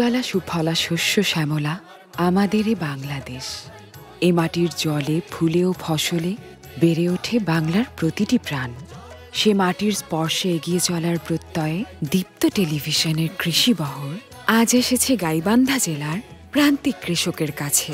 সুজলা সুফলা শস্য শ্যামলা আমাদেরই বাংলাদেশ এ মাটির জলে ফুলে ও ফসলে বেড়ে ওঠে বাংলার প্রতিটি প্রাণ সে মাটির স্পর্শে এগিয়ে চলার প্রত্যয়ে দীপ্ত টেলিভিশনের কৃষিবহর আজ এসেছে গাইবান্ধা জেলার প্রান্তিক কৃষকের কাছে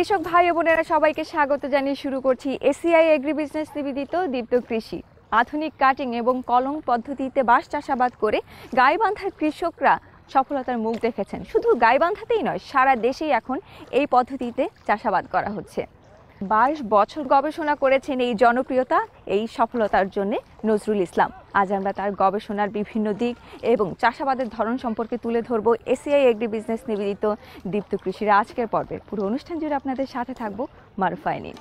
কৃষক ভাই বোনেরা সবাইকে স্বাগত জানিয়ে শুরু করছি এসিআই এগ্রি বিজনেস নিবেদিত দীপ্ত কৃষি আধুনিক কাটিং এবং কলম পদ্ধতিতে বাঁশ চাষাবাদ করে গাইবান্ধার কৃষকরা সফলতার মুখ দেখেছেন শুধু গাইবান্ধাতেই নয় সারা দেশেই এখন এই পদ্ধতিতে চাষাবাদ করা হচ্ছে বাইশ বছর গবেষণা করেছেন এই জনপ্রিয়তা এই সফলতার জন্যে নজরুল ইসলাম আজ আমরা তার গবেষণার বিভিন্ন দিক এবং চাষাবাদের ধরন সম্পর্কে তুলে ধরব এসিআই এগ্রি বিজনেস নিবেদিত দীপ্ত কৃষির আজকের পর্বে পুরো অনুষ্ঠান জুড়ে আপনাদের সাথে থাকবো মারুফাইনি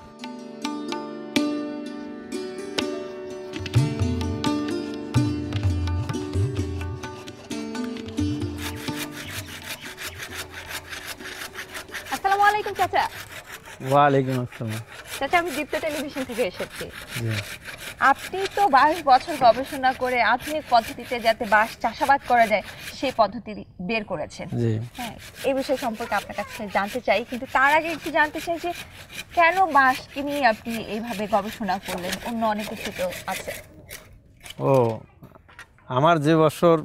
আসসালামু আলাইকুম ওয়ালাইকুম চাচা আমি দীপ্ত টেলিভিশন থেকে এসেছি আপনি তো বাইশ বছর গবেষণা করে আধুনিক পদ্ধতিতে যাতে বাস চাষাবাদ করা যায় সেই পদ্ধতি বের করেছেন হ্যাঁ এই বিষয় সম্পর্কে আপনার কাছে জানতে চাই কিন্তু তার আগে একটু জানতে চাই যে কেন বাঁশকে নিয়ে আপনি এইভাবে গবেষণা করলেন অন্য অনেক কিছু তো আছে ও আমার যে বছর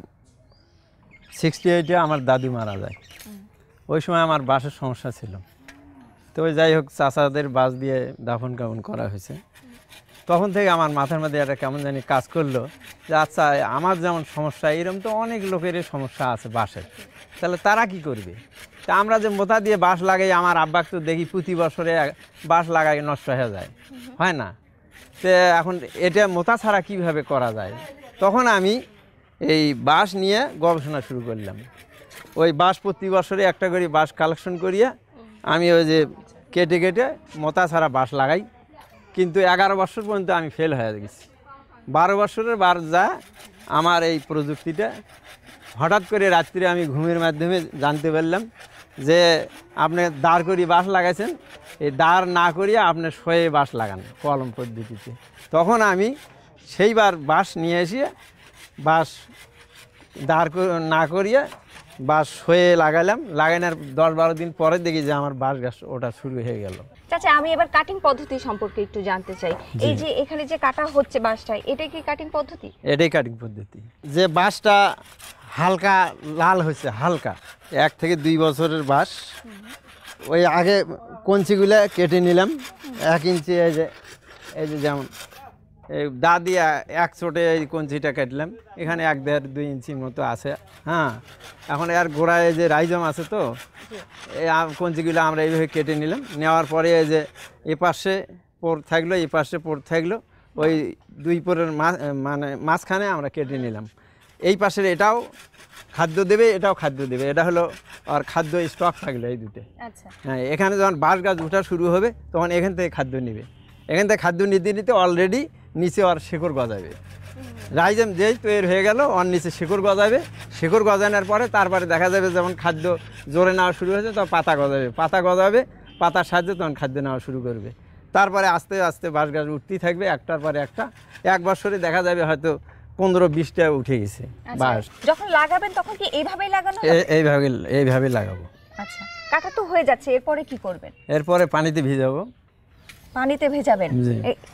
সিক্সটি এইটে আমার দাদি মারা যায় ওই সময় আমার বাসের সমস্যা ছিল তো যাই হোক চাচাদের বাস দিয়ে দাফন কাফন করা হয়েছে তখন থেকে আমার মাথার মধ্যে একটা কেমন জানি কাজ করলো যে আচ্ছা আমার যেমন সমস্যা এরকম তো অনেক লোকেরই সমস্যা আছে বাসে তাহলে তারা কি করবে তা আমরা যে মোতা দিয়ে বাস লাগাই আমার আব্বাক তো দেখি প্রতি বছরে বাস লাগাই নষ্ট হয়ে যায় হয় না তো এখন এটা মোতা ছাড়া কীভাবে করা যায় তখন আমি এই বাস নিয়ে গবেষণা শুরু করলাম ওই বাস প্রতি বছরে একটা করে বাস কালেকশন করিয়া আমি ওই যে কেটে কেটে মোতা ছাড়া বাস লাগাই কিন্তু এগারো বছর পর্যন্ত আমি ফেল হয়ে গেছি বারো বছরের বার যা আমার এই প্রযুক্তিটা হঠাৎ করে রাত্রি আমি ঘুমের মাধ্যমে জানতে পারলাম যে আপনি দাঁড় করিয়ে বাস লাগাইছেন এই দাঁড় না করিয়ে আপনি শোয়ে বাস লাগান কলম পদ্ধতিতে তখন আমি সেইবার বাস নিয়ে এসে বাস দাঁড় না করিয়ে বাঁশ হয়ে লাগাইলাম লাগানোর দশ বারো দিন পরে দেখি যে আমার বাঁশ গাছ ওটা শুরু হয়ে গেল চাচা আমি এবার কাটিং পদ্ধতি সম্পর্কে একটু জানতে চাই এই যে এখানে যে কাটা হচ্ছে বাঁশটা এটা কি কাটিং পদ্ধতি এটাই কাটিং পদ্ধতি যে বাঁশটা হালকা লাল হয়েছে হালকা এক থেকে দুই বছরের বাঁশ ওই আগে কঞ্চিগুলো কেটে নিলাম এক ইঞ্চি এই যে এই যে যেমন দা দিয়ে এক চোটে এই কঞ্চিটা কাটলাম এখানে এক দেড় দুই ইঞ্চির মতো আছে হ্যাঁ এখন আর গোড়ায় যে রাইজম আছে তো এই কঞ্চিগুলো আমরা এইভাবে কেটে নিলাম নেওয়ার পরে এই যে এ পাশে পর থাকলো এ পাশে পর থাকলো ওই দুই পরের মানে মাঝখানে আমরা কেটে নিলাম এই পাশের এটাও খাদ্য দেবে এটাও খাদ্য দেবে এটা হলো আর খাদ্য স্টক থাকলো এই দুটো আচ্ছা। হ্যাঁ এখানে যখন বাঁশ গাছ উঠা শুরু হবে তখন এখান থেকে খাদ্য নিবে এখান থেকে খাদ্য নিতে নিতে অলরেডি নিচে আর শেকড় গজাবে রাইজেম যেই তৈরি হয়ে গেল ওর নিচে শেকড় গজাবে শেকড় গজানোর পরে তারপরে দেখা যাবে যেমন খাদ্য জোরে নেওয়া শুরু হয়েছে তখন পাতা গজাবে পাতা গজাবে পাতার সাহায্যে তখন খাদ্য নেওয়া শুরু করবে তারপরে আস্তে আস্তে বাঁশ গাছ উঠতেই থাকবে একটার পরে একটা এক বছরে দেখা যাবে হয়তো পনেরো বিশটা উঠে গেছে আচ্ছা, বাঁশ যখন লাগাবেন তখন কি এইভাবেই লাগানো এইভাবে এইভাবে লাগাবো আচ্ছা কাটা তো হয়ে যাচ্ছে এরপরে কি করবেন এরপরে পানিতে ভিজাবো পানিতে ভেজাবেন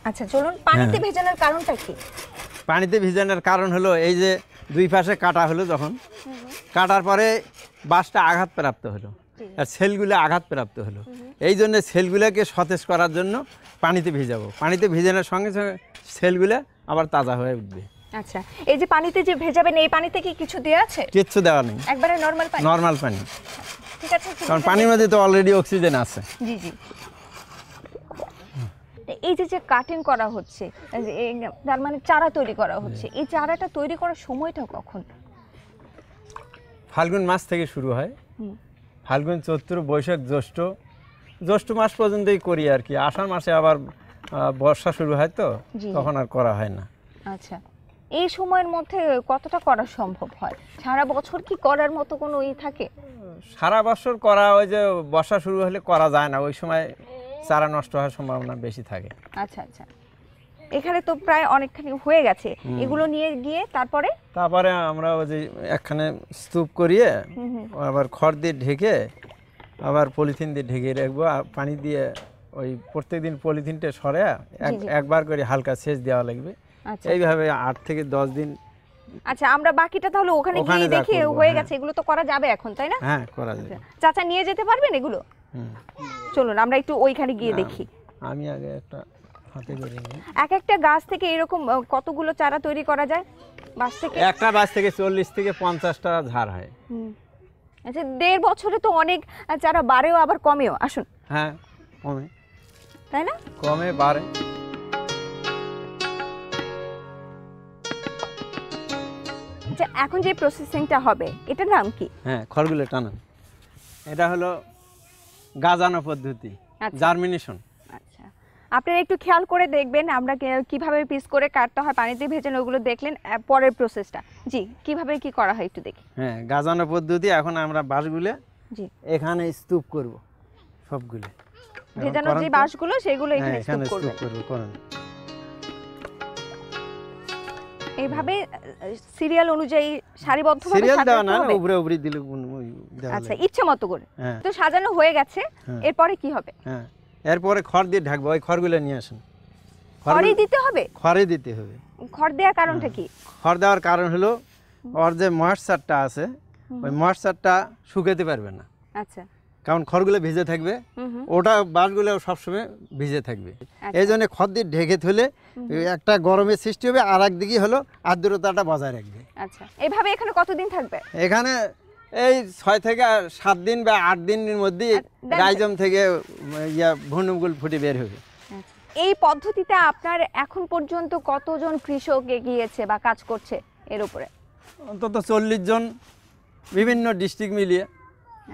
আচ্ছা চলুন পানিতে হ্যাঁ। ভেজানোর কারণটা কি পানিতে ভেজানোর কারণ হলো এই যে দুই পাশে কাটা হলো যখন কাটার পরে বাসটা আঘাতপ্রাপ্ত হলো আর সেলগুলো আঘাতপ্রাপ্ত হলো এই জন্য সেলগুলোকে সতেজ করার জন্য পানিতে ভেজাবো পানিতে ভেজানোর সঙ্গে সঙ্গে সেলগুলো আবার তাজা হয়ে উঠবে আচ্ছা এই যে পানিতে যে ভেজাবেন এই পানিতে কি কিছু দেওয়া আছে কিচ্ছু দেওয়া নেই একবারে নর্মাল পানি নর্মাল পানি ঠিক আছে কারণ পানির মধ্যে তো অলরেডি অক্সিজেন আছে জি জি এই যে যে কাটিং করা হচ্ছে তার মানে চারা তৈরি করা হচ্ছে এই চারাটা তৈরি করার সময়টা কখন ফাল্গুন মাস থেকে শুরু হয় ফাল্গুন চৈত্র বৈশাখ জ্যৈষ্ঠ জ্যৈষ্ঠ মাস পর্যন্তই করি আর কি আষাঢ় মাসে আবার বর্ষা শুরু হয় তো তখন আর করা হয় না আচ্ছা এই সময়ের মধ্যে কতটা করা সম্ভব হয় সারা বছর কি করার মতো কোনো ই থাকে সারা বছর করা ওই যে বর্ষা শুরু হলে করা যায় না ওই সময় চারা নষ্ট হওয়ার সম্ভাবনা বেশি থাকে আচ্ছা আচ্ছা এখানে তো প্রায় অনেকখানি হয়ে গেছে এগুলো নিয়ে গিয়ে তারপরে তারপরে আমরা ওই যে একখানে স্তূপ করিয়ে আবার খড় দিয়ে ঢেকে আবার পলিথিন দিয়ে ঢেকে রাখবো পানি দিয়ে ওই প্রত্যেকদিন পলিথিনটা সরে একবার করে হালকা সেচ দেওয়া লাগবে আচ্ছা, আচ্ছা। এইভাবে আট থেকে দশ দিন আচ্ছা আমরা বাকিটা তাহলে ওখানে গিয়ে দেখি হয়ে হ্যাঁ। গেছে এগুলো তো করা যাবে এখন তাই না হ্যাঁ করা যাবে আচ্ছা। চাচা নিয়ে যেতে পারবেন এগুলো চলুন আমরা একটু ওইখানে গিয়ে দেখি আমি আগে একটা হাতে ধরে এক একটা গাছ থেকে এরকম কতগুলো চারা তৈরি করা যায় বাস থেকে একটা বাস থেকে চল্লিশ থেকে টা ঝার হয় আচ্ছা দেড় বছরে তো অনেক চারা বাড়েও আবার কমেও আসুন হ্যাঁ কমে তাই না কমে বাড়ে আচ্ছা এখন যে প্রসেসিংটা হবে এটার নাম কি হ্যাঁ খড়গুলো টানা এটা হলো গাজানো পদ্ধতি জার্মিনেশন আচ্ছা। আচ্ছা। আপনারা একটু খেয়াল করে দেখবেন আমরা কিভাবে পিস করে কাটতে হয় পানিতে ভেজে ওগুলো দেখলেন পরের প্রসেসটা জি কিভাবে কি করা হয় একটু দেখি হ্যাঁ গাজানো পদ্ধতি এখন আমরা বাঁশগুলো জি এখানে স্তূপ করব সবগুলো ভেজানো যে বাঁশগুলো সেগুলো হ্যাঁ, এখানে স্তূপ করব করুন এইভাবে সিরিয়াল অনুযায়ী সারিবদ্ধভাবে সিরিয়াল দেওয়া না উপরে উপরে দিলে আচ্ছা ইচ্ছে মতো করে হ্যাঁ। তো সাজানো হয়ে গেছে হ্যাঁ। এরপরে কি হবে হ্যাঁ এরপরে খড় দিয়ে ঢাকবো ওই খড়গুলো নিয়ে আসুন খড়ই দিতে হবে খড়ে দিতে হবে খড় দেওয়ার কারণটা হ্যাঁ। কি খড় দেওয়ার কারণ হলো ওর যে মহাসারটা আছে ওই মহাসারটা শুকাতে পারবে না আচ্ছা কারণ খড়গুলো ভিজে থাকবে ওটা বাঁশগুলো সবসময় ভিজে থাকবে আচ্ছা। এই জন্য খড় দিয়ে ঢেকে থলে একটা গরমের সৃষ্টি হবে আর একদিকে হলো আর্দ্রতাটা বজায় রাখবে আচ্ছা এইভাবে এখানে কতদিন থাকবে এখানে এই ছয় থেকে সাত দিন বা আট দিনের মধ্যে আচ্ছা, রাইজম থেকে ইয়া ভুনুগুল ফুটে বের হবে আচ্ছা, এই পদ্ধতিতে আপনার এখন পর্যন্ত কতজন কৃষক এগিয়েছে বা কাজ করছে এর উপরে অন্তত চল্লিশ জন বিভিন্ন ডিস্ট্রিক্ট মিলিয়ে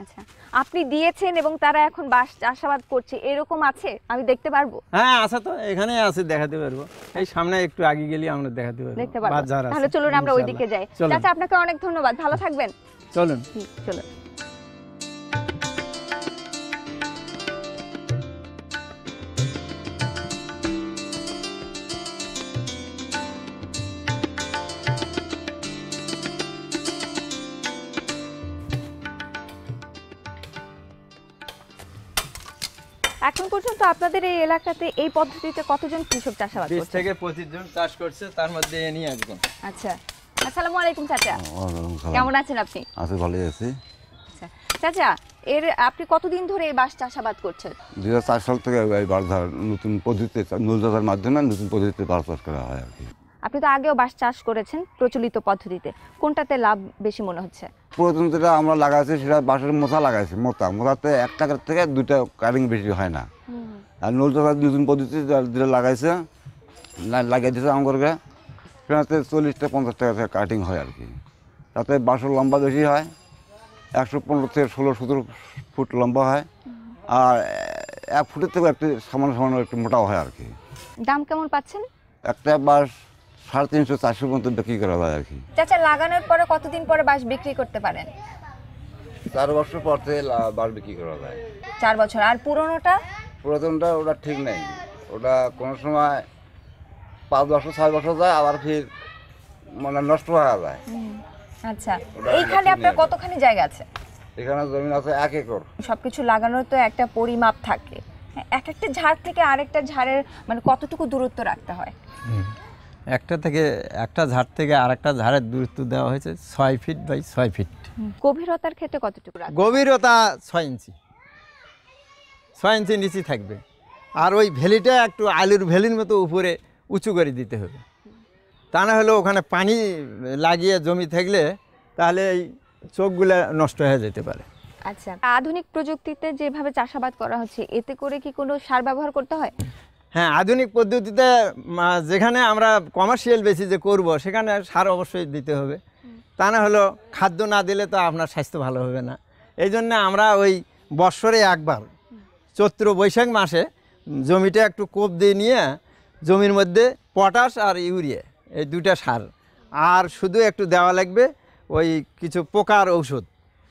আচ্ছা আপনি দিয়েছেন এবং তারা এখন বাস চাষাবাদ করছে এরকম আছে আমি দেখতে পারবো হ্যাঁ আছে তো এখানে আছে দেখাতে পারবো এই সামনে একটু আগে গেলে আমরা দেখাতে পারবো দেখতে পারবো তাহলে চলুন আমরা ওইদিকে যাই আচ্ছা আপনাকে অনেক ধন্যবাদ ভালো থাকবেন চলুন চলুন আপনাদের এই এলাকাতে এই পদ্ধতিতে কতজন কৃষক চাষাবাদ করছে 20 থেকে 25 জন চাষ করছে তার মধ্যে এনি একজন আচ্ছা আসসালামু আলাইকুম চাচা কেমন আছেন আপনি আছি ভালোই আছি আচ্ছা। চাচা এর আপনি কতদিন ধরে এই বাস চাষাবাদ করছেন দুই সাল থেকে এই বাস নতুন পদ্ধতিতে নূলদাতার মাধ্যমে নতুন পদ্ধতিতে বাস চাষ করা হয় আর কি আপনি তো আগেও বাস চাষ করেছেন প্রচলিত পদ্ধতিতে কোনটাতে লাভ বেশি মনে হচ্ছে প্রথম যেটা আমরা লাগাইছি সেটা বাঁশের মোতা লাগাইছি মোতা মোতাতে এক টাকার থেকে দুইটা কারিং বেশি হয় না আর নলটা নতুন পদ্ধতি যেটা লাগাইছে লাগিয়ে দিয়েছে আঙ্গরকে সেটাতে চল্লিশটা পঞ্চাশ টাকা থেকে কাটিং হয় আর কি তাতে বাঁশের লম্বা বেশি হয় একশো পনেরো থেকে ষোলো সতেরো ফুট লম্বা হয় আর এক ফুটের থেকে একটু সামান্য সামান্য একটু মোটাও হয় আর কি দাম কেমন পাচ্ছেন একটা বাঁশ সাড়ে তিনশো চারশো পর্যন্ত বিক্রি করা হয় আর কি চাচা লাগানোর পরে কতদিন পরে বাঁশ বিক্রি করতে পারেন চার বছর পর থেকে বাস বিক্রি করা যায় চার বছর আর পুরোনোটা পুরাতনটা ওটা ঠিক নেই ওটা কোনো সময় পাঁচ বছর ছয় বছর যায় আবার ফির মানে নষ্ট হয়ে যায় আচ্ছা এইখানে আপনার কতখানি জায়গা আছে এখানে জমি আছে এক একর সবকিছু লাগানোর তো একটা পরিমাপ থাকে হ্যাঁ, এক একটা ঝাড় থেকে আরেকটা ঝাড়ের মানে কতটুকু দূরত্ব রাখতে হয় একটা থেকে একটা ঝাড় থেকে আরেকটা ঝাড়ের দূরত্ব দেওয়া হয়েছে ছয় ফিট বাই ছয় ফিট গভীরতার ক্ষেত্রে কতটুকু গভীরতা ছয় ইঞ্চি ছয় ইঞ্চি নিচে থাকবে আর ওই ভ্যালিটা একটু আলুর ভ্যালির মতো উপরে উঁচু করে দিতে হবে তা না হলে ওখানে পানি লাগিয়ে জমি থাকলে তাহলে এই চোখগুলো নষ্ট হয়ে যেতে পারে আচ্ছা আধুনিক প্রযুক্তিতে যেভাবে চাষাবাদ করা হচ্ছে এতে করে কি কোনো সার ব্যবহার করতে হয় হ্যাঁ আধুনিক পদ্ধতিতে যেখানে আমরা কমার্শিয়াল বেশি যে করব সেখানে সার অবশ্যই দিতে হবে তা না হলো খাদ্য না দিলে তো আপনার স্বাস্থ্য ভালো হবে না এই জন্য আমরা ওই বৎসরে একবার চৈত্র বৈশাখ মাসে জমিটা একটু কোপ দিয়ে নিয়ে জমির মধ্যে পটাশ আর ইউরিয়া এই দুটা সার আর শুধু একটু দেওয়া লাগবে ওই কিছু পোকার ওষুধ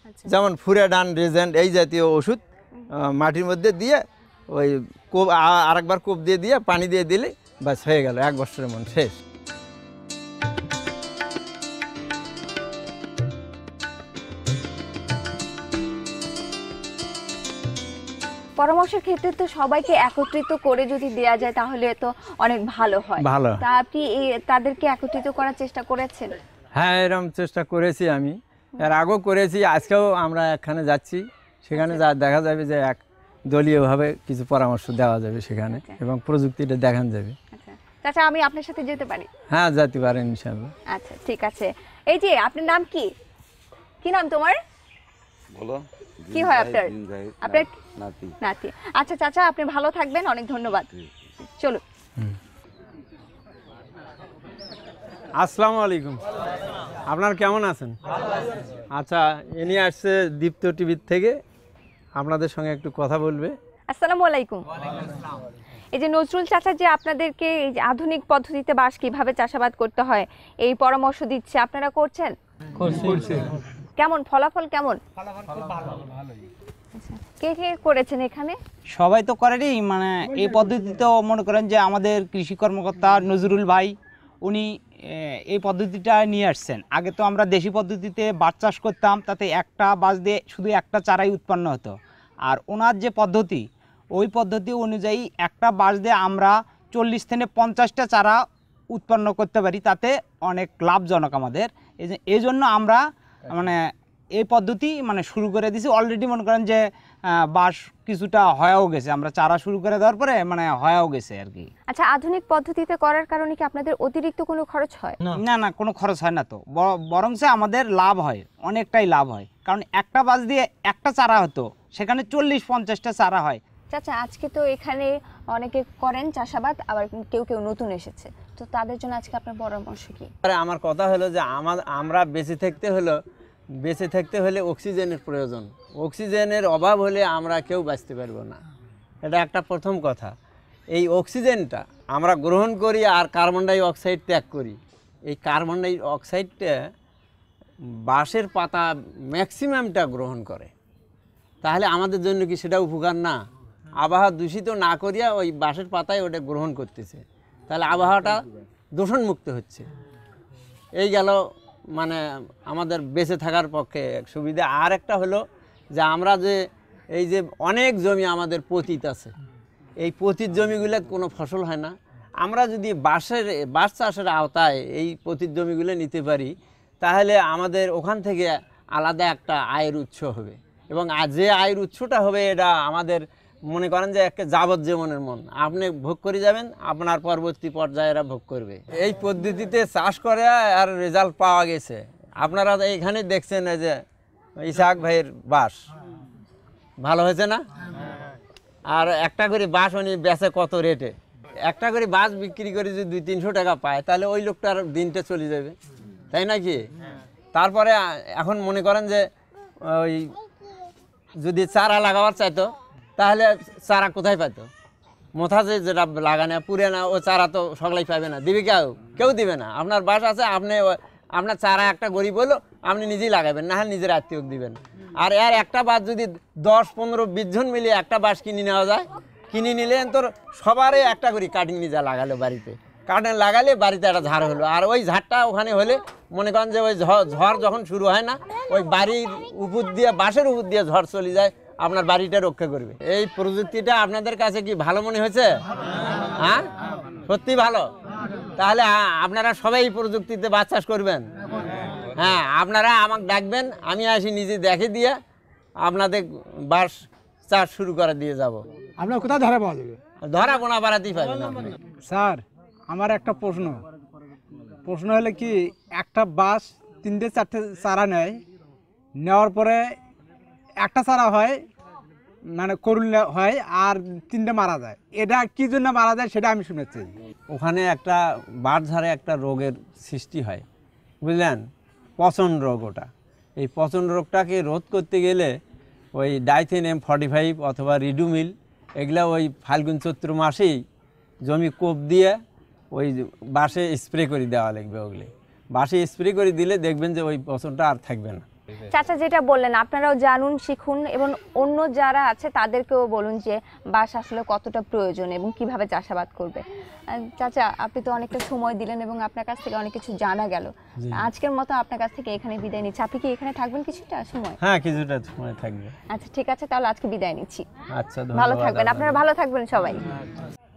আচ্ছা। যেমন ফুরেডান রেজেন্ট এই জাতীয় ওষুধ মাটির মধ্যে দিয়ে ওই কোপ আরেকবার কোপ দিয়ে দিয়ে পানি দিয়ে দিলে বাস হয়ে গেল এক বছরের মন শেষ পরামর্শের ক্ষেত্রে তো সবাইকে একত্রিত করে যদি দেয়া যায় তাহলে তো অনেক ভালো হয় ভালো তা আপনি তাদেরকে একত্রিত করার চেষ্টা করেছেন হ্যাঁ এরকম চেষ্টা করেছি আমি এর আগেও করেছি আজকেও আমরা এখানে যাচ্ছি সেখানে আচ্ছা। যা দেখা যাবে যে এক দলীয়ভাবে কিছু পরামর্শ দেওয়া যাবে সেখানে আচ্ছা। এবং প্রযুক্তিটা দেখান যাবে আচ্ছা আমি আপনার সাথে যেতে পারি হ্যাঁ যেতে পারেন ইনশাআল্লাহ আচ্ছা ঠিক আছে এই যে আপনার নাম কি কি নাম তোমার বলো কি হয় আপনার আপনার নাতি নাতি আচ্ছা চাচা আপনি ভালো থাকবেন অনেক ধন্যবাদ আসসালামু আলাইকুম আপনার কেমন আছেন আচ্ছা ইনি আসছে দীপ্ত টিভির থেকে আপনাদের সঙ্গে একটু কথা বলবে আসসালামু আলাইকুম এই যে নজরুল চাচা যে আপনাদেরকে এই যে আধুনিক পদ্ধতিতে বাস কিভাবে চাষাবাদ করতে হয় এই পরামর্শ দিচ্ছে আপনারা করছেন করছি কেমন ফলাফল কেমন আচ্ছা, কে কে করেছেন এখানে সবাই তো করেনি মানে এই পদ্ধতিতে মনে করেন যে আমাদের কৃষি কর্মকর্তা নজরুল ভাই উনি এই পদ্ধতিটা নিয়ে আসছেন আগে তো আমরা দেশি পদ্ধতিতে বাস চাষ করতাম তাতে একটা বাস দিয়ে শুধু একটা চারাই উৎপন্ন হতো আর ওনার যে পদ্ধতি ওই পদ্ধতি অনুযায়ী একটা বাস দিয়ে আমরা চল্লিশ থেকে পঞ্চাশটা চারা উৎপন্ন করতে পারি তাতে অনেক লাভজনক আমাদের এই জন্য আমরা মানে এই পদ্ধতি মানে শুরু করে দিছি অলরেডি মনে করেন যে বাঁশ কিছুটা হয়েও গেছে আমরা চারা শুরু করে দেওয়ার পরে মানে হয়েও গেছে আর কি আচ্ছা আধুনিক পদ্ধতিতে করার কারণে কি আপনাদের অতিরিক্ত কোনো খরচ হয় না না কোনো খরচ হয় না তো বরং আমাদের লাভ হয় অনেকটাই লাভ হয় কারণ একটা বাস দিয়ে একটা চারা হতো সেখানে চল্লিশ পঞ্চাশটা চারা হয় চাচা আজকে তো এখানে অনেকে করেন চাষাবাদ আবার কেউ কেউ নতুন এসেছে তো তাদের জন্য আজকে আপনার পরামর্শ কি আমার কথা হলো যে আমার আমরা বেঁচে থাকতে হলো বেঁচে থাকতে হলে অক্সিজেনের প্রয়োজন অক্সিজেনের অভাব হলে আমরা কেউ বাঁচতে পারবো না এটা একটা প্রথম কথা এই অক্সিজেনটা আমরা গ্রহণ করি আর কার্বন ডাই অক্সাইড ত্যাগ করি এই কার্বন ডাই অক্সাইডটা বাঁশের পাতা ম্যাক্সিমামটা গ্রহণ করে তাহলে আমাদের জন্য কি সেটা উপকার না আবহাওয়া দূষিত না করিয়া ওই বাঁশের পাতায় ওটা গ্রহণ করতেছে তাহলে আবহাওয়াটা দূষণমুক্ত হচ্ছে এই গেল মানে আমাদের বেঁচে থাকার পক্ষে সুবিধা আর একটা হলো যে আমরা যে এই যে অনেক জমি আমাদের পতিত আছে এই পতিত জমিগুলো কোনো ফসল হয় না আমরা যদি বাঁশের বাঁশ চাষের আওতায় এই পতিত জমিগুলো নিতে পারি তাহলে আমাদের ওখান থেকে আলাদা একটা আয়ের উৎস হবে এবং যে আয়ের উৎসটা হবে এটা আমাদের মনে করেন যে একটা যাবজ্জীবনের মন আপনি ভোগ করে যাবেন আপনার পরবর্তী পর্যায়ে এরা ভোগ করবে এই পদ্ধতিতে চাষ করে আর রেজাল্ট পাওয়া গেছে আপনারা এইখানে দেখছেন যে ইসাক ভাইয়ের বাস ভালো হয়েছে না আর একটা করে বাস উনি বেচে কত রেটে একটা করে বাস বিক্রি করে যদি দুই তিনশো টাকা পায় তাহলে ওই লোকটার দিনটা চলে যাবে তাই নাকি তারপরে এখন মনে করেন যে ওই যদি চারা লাগাবার চাইতো তাহলে চারা কোথায় পাইতো মোথা যে যেটা লাগানো পুরে না ও চারা তো সকলেই পাবে না দিবে কেউ কেউ দিবে না আপনার বাস আছে আপনি আপনার চারা একটা গরিব হলো আপনি নিজেই লাগাবেন না হলে নিজের আত্মীয় দিবেন আর এর একটা বাস যদি দশ পনেরো বিশ জন মিলিয়ে একটা বাস কিনে নেওয়া যায় কিনে নিলে তোর সবারই একটা করি কাটিং নিজে লাগালো বাড়িতে কাটিং লাগালে বাড়িতে একটা ঝাড় হলো আর ওই ঝাড়টা ওখানে হলে মনে করেন যে ওই ঝড় যখন শুরু হয় না ওই বাড়ির উপর দিয়ে বাঁশের উপর দিয়ে ঝড় চলে যায় আপনার বাড়িটা রক্ষা করবে এই প্রযুক্তিটা আপনাদের কাছে কি ভালো মনে হয়েছে হ্যাঁ সত্যি ভালো তাহলে আপনারা সবাই প্রযুক্তিতে বাস চাষ করবেন হ্যাঁ আপনারা আমাকে ডাকবেন আমি আসি নিজে দেখে দিয়ে আপনাদের বাস চাষ শুরু করে দিয়ে যাব আপনার কোথায় ধরা পাওয়া যাবে ধরা বোনা বাড়াতেই পারবেন স্যার আমার একটা প্রশ্ন প্রশ্ন হলে কি একটা বাস তিনটে চারটে চারা নেয় নেওয়ার পরে একটা ছাড়া হয় মানে করুণ হয় আর তিনটে মারা যায় এটা কি জন্য মারা যায় সেটা আমি শুনেছি ওখানে একটা বাটঝারে একটা রোগের সৃষ্টি হয় বুঝলেন পচন রোগ ওটা এই পচন রোগটাকে রোধ করতে গেলে ওই ডাইথেন এম ফর্টি ফাইভ অথবা রিডুমিল এগুলা ওই ফাল্গুন চৈত্র মাসেই জমি কোপ দিয়ে ওই বাসে স্প্রে করে দেওয়া লাগবে ওগুলি বাসে স্প্রে করে দিলে দেখবেন যে ওই পচনটা আর থাকবে না চাচা যেটা বললেন আপনারাও জানুন শিখুন এবং অন্য যারা আছে তাদেরকেও বলুন যে বাস আসলে কতটা প্রয়োজন এবং কিভাবে চাষাবাদ করবে চাচা আপনি তো অনেকটা সময় দিলেন এবং আপনার কাছ থেকে অনেক কিছু জানা গেল আজকের মতো আপনার কাছ থেকে এখানে বিদায় নিচ্ছি আপনি কি এখানে থাকবেন কিছুটা সময় হ্যাঁ কিছুটা সময় থাকবে আচ্ছা ঠিক আছে তাহলে আজকে বিদায় নিচ্ছি আচ্ছা ভালো থাকবেন আপনারা ভালো থাকবেন সবাই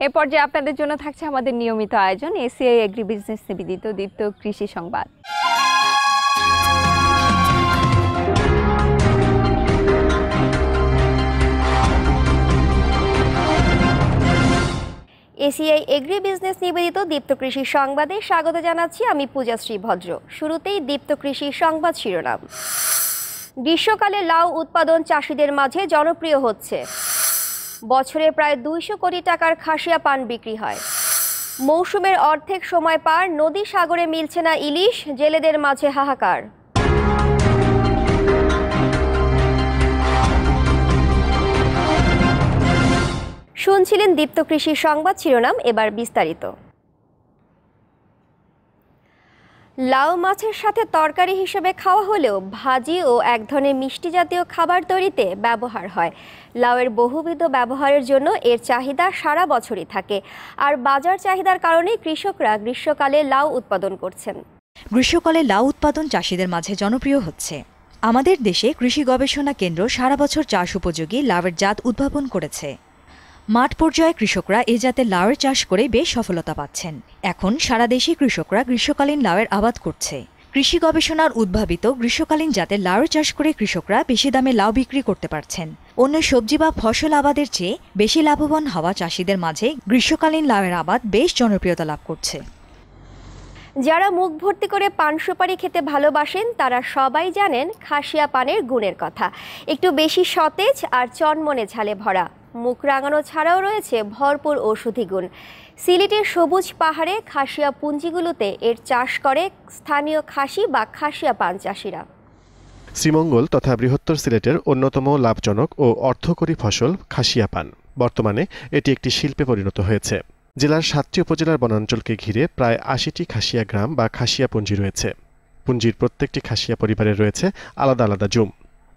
এ পর্যায়ে আপনাদের জন্য থাকছে আমাদের নিয়মিত আয়োজন এসিআই এগ্রি বিজনেস নিবেদিত দীপ্ত কৃষি সংবাদ এসিআই এগ্রি বিজনেস নিবেদিত দীপ্ত কৃষি সংবাদে স্বাগত জানাচ্ছি আমি পূজা ভদ্র শুরুতেই দীপ্ত কৃষি সংবাদ শিরোনাম গ্রীষ্মকালে লাউ উৎপাদন চাষিদের মাঝে জনপ্রিয় হচ্ছে বছরে প্রায় দুইশো কোটি টাকার খাসিয়া পান বিক্রি হয় মৌসুমের অর্ধেক সময় পার নদী সাগরে মিলছে না ইলিশ জেলেদের মাঝে হাহাকার শুনছিলেন দীপ্ত কৃষি সংবাদ শিরোনাম এবার বিস্তারিত লাউ মাছের সাথে তরকারি হিসেবে খাওয়া হলেও ভাজি ও এক ধরনের মিষ্টি জাতীয় খাবার তৈরিতে ব্যবহার হয় লাউয়ের বহুবিধ ব্যবহারের জন্য এর চাহিদা সারা বছরই থাকে আর বাজার চাহিদার কারণে কৃষকরা গ্রীষ্মকালে লাউ উৎপাদন করছেন গ্রীষ্মকালে লাউ উৎপাদন চাষিদের মাঝে জনপ্রিয় হচ্ছে আমাদের দেশে কৃষি গবেষণা কেন্দ্র সারা বছর চাষ উপযোগী লাউয়ের জাত উদ্ভাবন করেছে মাঠ পর্যায়ে কৃষকরা এ জাতের লাউয়ের চাষ করে বেশ সফলতা পাচ্ছেন এখন সারা দেশে কৃষকরা গ্রীষ্মকালীন লাউয়ের আবাদ করছে কৃষি গবেষণার উদ্ভাবিত গ্রীষ্মকালীন জাতের লাউয়ের চাষ করে কৃষকরা বেশি দামে লাউ বিক্রি করতে পারছেন অন্য সবজি বা ফসল আবাদের চেয়ে বেশি লাভবান হওয়া চাষিদের মাঝে গ্রীষ্মকালীন লাউয়ের আবাদ বেশ জনপ্রিয়তা লাভ করছে যারা মুখ ভর্তি করে পান সুপারি খেতে ভালোবাসেন তারা সবাই জানেন খাসিয়া পানের গুণের কথা একটু বেশি সতেজ আর চনমনে ঝালে ভরা মুখ রাঙানো ছাড়াও রয়েছে ভরপুর ঔষধি গুণ সিলেটের সবুজ পাহাড়ে খাসিয়া পুঞ্জিগুলোতে এর চাষ করে স্থানীয় খাসি বা খাসিয়া পান চাষিরা শ্রীমঙ্গল তথা বৃহত্তর সিলেটের অন্যতম লাভজনক ও অর্থকরী ফসল খাসিয়া পান বর্তমানে এটি একটি শিল্পে পরিণত হয়েছে জেলার সাতটি উপজেলার বনাঞ্চলকে ঘিরে প্রায় আশিটি খাসিয়া গ্রাম বা খাসিয়া পুঞ্জি রয়েছে পুঞ্জির প্রত্যেকটি খাসিয়া পরিবারে রয়েছে আলাদা আলাদা জুম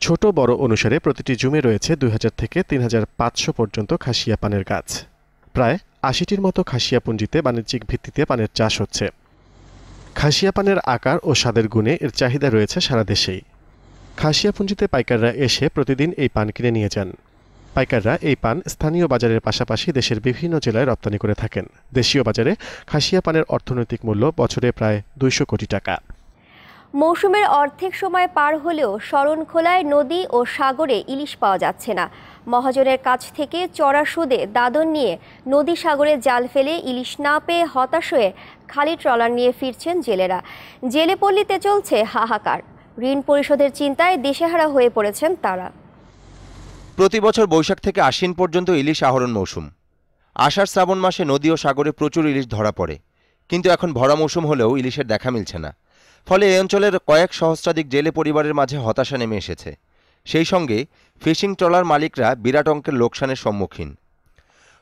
ছোট বড় অনুসারে প্রতিটি জুমে রয়েছে দুই থেকে তিন পর্যন্ত খাসিয়া পানের গাছ প্রায় আশিটির মতো খাসিয়া পুঞ্জিতে বাণিজ্যিক ভিত্তিতে পানের চাষ হচ্ছে খাসিয়া পানের আকার ও স্বাদের গুণে এর চাহিদা রয়েছে সারা দেশেই খাসিয়া পুঞ্জিতে পাইকাররা এসে প্রতিদিন এই পান কিনে নিয়ে যান পাইকাররা এই পান স্থানীয় বাজারের পাশাপাশি দেশের বিভিন্ন জেলায় রপ্তানি করে থাকেন দেশীয় বাজারে খাসিয়া পানের অর্থনৈতিক মূল্য বছরে প্রায় দুইশো কোটি টাকা মৌসুমের অর্ধেক সময় পার হলেও শরণখোলায় নদী ও সাগরে ইলিশ পাওয়া যাচ্ছে না মহাজনের কাছ থেকে চড়া সুদে দাদন নিয়ে নদী সাগরে জাল ফেলে ইলিশ না পেয়ে হতাশ হয়ে খালি ট্রলার নিয়ে ফিরছেন জেলেরা জেলে পল্লীতে চলছে হাহাকার ঋণ পরিশোধের চিন্তায় দিশেহারা হয়ে পড়েছেন তারা প্রতি বছর বৈশাখ থেকে আশ্বিন পর্যন্ত ইলিশ আহরণ মৌসুম আষাঢ় শ্রাবণ মাসে নদী ও সাগরে প্রচুর ইলিশ ধরা পড়ে কিন্তু এখন ভরা মৌসুম হলেও ইলিশের দেখা মিলছে না ফলে এ অঞ্চলের কয়েক সহস্রাধিক জেলে পরিবারের মাঝে হতাশা নেমে এসেছে সেই সঙ্গে ফিশিং ট্রলার মালিকরা বিরাট অঙ্কের লোকসানের সম্মুখীন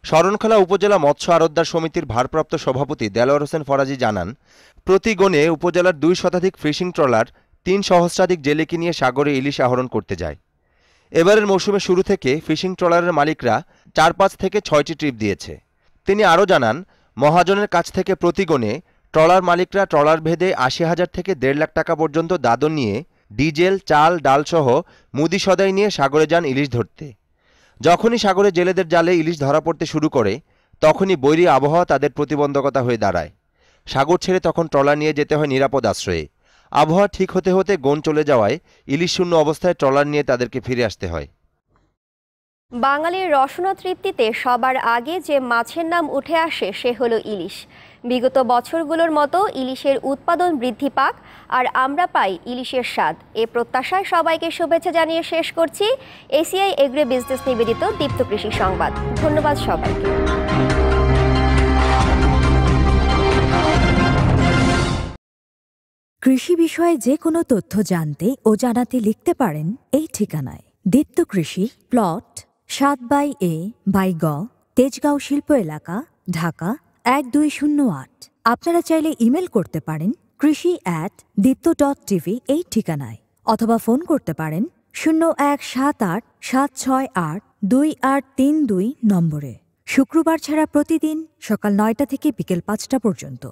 শরণখোলা উপজেলা মৎস্য আরোদ্দার সমিতির ভারপ্রাপ্ত সভাপতি দেলোয়ার হোসেন ফরাজি জানান প্রতি গণে উপজেলার দুই শতাধিক ফিশিং ট্রলার তিন সহস্রাধিক জেলেকে নিয়ে সাগরে ইলিশ আহরণ করতে যায় এবারের মৌসুমে শুরু থেকে ফিশিং ট্রলারের মালিকরা চার পাঁচ থেকে ছয়টি ট্রিপ দিয়েছে তিনি আরও জানান মহাজনের কাছ থেকে প্রতি গণে ট্রলার মালিকরা ট্রলার ভেদে আশি হাজার থেকে দেড় লাখ টাকা পর্যন্ত দাদন নিয়ে ডিজেল চাল ডালসহ মুদি সদাই নিয়ে সাগরে যান ইলিশ ধরতে যখনই সাগরে জেলেদের জালে ইলিশ ধরা পড়তে শুরু করে তখনই বৈরী আবহাওয়া তাদের প্রতিবন্ধকতা হয়ে দাঁড়ায় সাগর ছেড়ে তখন ট্রলার নিয়ে যেতে হয় নিরাপদ আশ্রয়ে আবহাওয়া ঠিক হতে হতে গোন চলে যাওয়ায় ইলিশ শূন্য অবস্থায় ট্রলার নিয়ে তাদেরকে ফিরে আসতে হয় বাঙালির রসনা তৃপ্তিতে সবার আগে যে মাছের নাম উঠে আসে সে হলো ইলিশ বিগত বছরগুলোর মতো ইলিশের উৎপাদন বৃদ্ধি পাক আর আমরা পাই ইলিশের স্বাদ এ প্রত্যাশায় সবাইকে শুভেচ্ছা জানিয়ে শেষ করছি এসিআই এগ্রে বিজনেস নিবেদিত দীপ্ত কৃষি সংবাদ ধন্যবাদ সবাইকে কৃষি বিষয়ে যে কোনো তথ্য জানতে ও জানাতে লিখতে পারেন এই ঠিকানায় দীপ্ত কৃষি প্লট সাত বাই এ বাই গ তেজগাঁও শিল্প এলাকা ঢাকা এক দুই শূন্য আট আপনারা চাইলে ইমেল করতে পারেন কৃষি অ্যাট দীপ্ত ডট টিভি এই ঠিকানায় অথবা ফোন করতে পারেন শূন্য এক সাত আট সাত ছয় আট দুই আট তিন দুই নম্বরে শুক্রবার ছাড়া প্রতিদিন সকাল নয়টা থেকে বিকেল পাঁচটা পর্যন্ত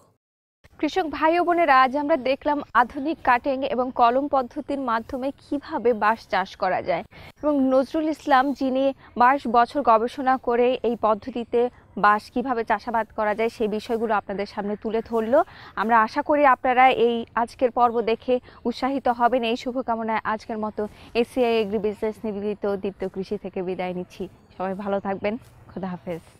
কৃষক ভাই বোনেরা আজ আমরা দেখলাম আধুনিক কাটিং এবং কলম পদ্ধতির মাধ্যমে কিভাবে বাঁশ চাষ করা যায় এবং নজরুল ইসলাম যিনি বাঁশ বছর গবেষণা করে এই পদ্ধতিতে বাঁশ কিভাবে চাষাবাদ করা যায় সেই বিষয়গুলো আপনাদের সামনে তুলে ধরলো আমরা আশা করি আপনারা এই আজকের পর্ব দেখে উৎসাহিত হবেন এই শুভকামনায় আজকের মতো এসিআই এগ্রি বিজনেস নিবেদিত দীপ্ত কৃষি থেকে বিদায় নিচ্ছি সবাই ভালো থাকবেন খোদা হাফেজ